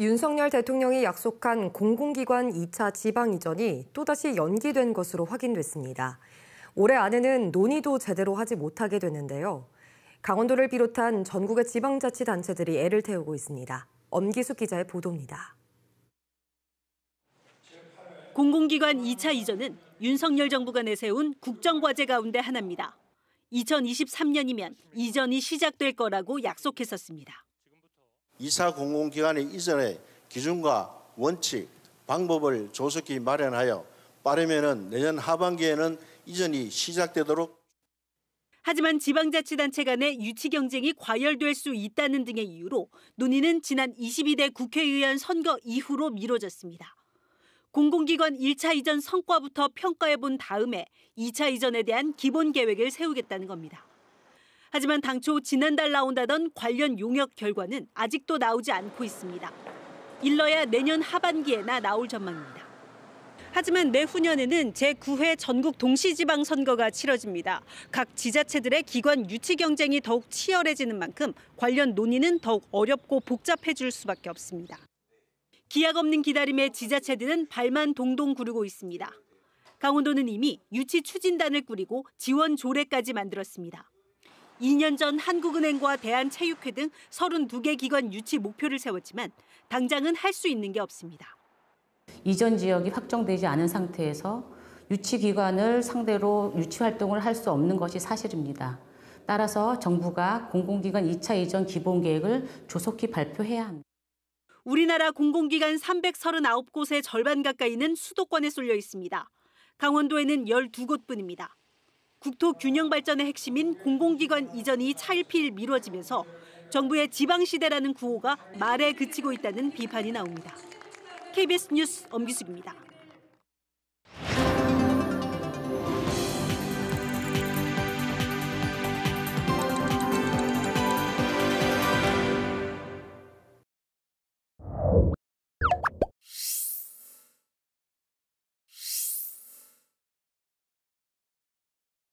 윤석열 대통령이 약속한 공공기관 2차 지방이전이 또다시 연기된 것으로 확인됐습니다. 올해 안에는 논의도 제대로 하지 못하게 되는데요. 강원도를 비롯한 전국의 지방자치단체들이 애를 태우고 있습니다. 엄기숙 기자의 보도입니다. 공공기관 2차 이전은 윤석열 정부가 내세운 국정과제 가운데 하나입니다. 2023년이면 이전이 시작될 거라고 약속했었습니다. 이사 공공기관의 이전에 기준과 원칙, 방법을 조속히 마련하여 빠르면 내년 하반기에는 이전이 시작되도록 하지만 지방자치단체 간의 유치 경쟁이 과열될 수 있다는 등의 이유로 논의는 지난 22대 국회의원 선거 이후로 미뤄졌습니다. 공공기관 1차 이전 성과부터 평가해 본 다음에 2차 이전에 대한 기본 계획을 세우겠다는 겁니다. 하지만 당초 지난달 나온다던 관련 용역 결과는 아직도 나오지 않고 있습니다. 일러야 내년 하반기에나 나올 전망입니다. 하지만 내후년에는 제9회 전국 동시지방선거가 치러집니다. 각 지자체들의 기관 유치 경쟁이 더욱 치열해지는 만큼 관련 논의는 더욱 어렵고 복잡해질 수밖에 없습니다. 기약 없는 기다림에 지자체들은 발만 동동 구르고 있습니다. 강원도는 이미 유치 추진단을 꾸리고 지원 조례까지 만들었습니다. 2년 전 한국은행과 대한체육회 등 32개 기관 유치 목표를 세웠지만 당장은 할 수 있는 게 없습니다. 이전 지역이 확정되지 않은 상태에서 유치기관을 상대로 유치활동을 할 수 없는 것이 사실입니다. 따라서 정부가 공공기관 2차 이전 기본계획을 조속히 발표해야 합니다. 우리나라 공공기관 339곳의 절반 가까이는 수도권에 쏠려 있습니다. 강원도에는 12곳뿐입니다. 국토 균형 발전의 핵심인 공공기관 이전이 차일피일 미뤄지면서 정부의 지방시대라는 구호가 말에 그치고 있다는 비판이 나옵니다. KBS 뉴스 엄기숙입니다.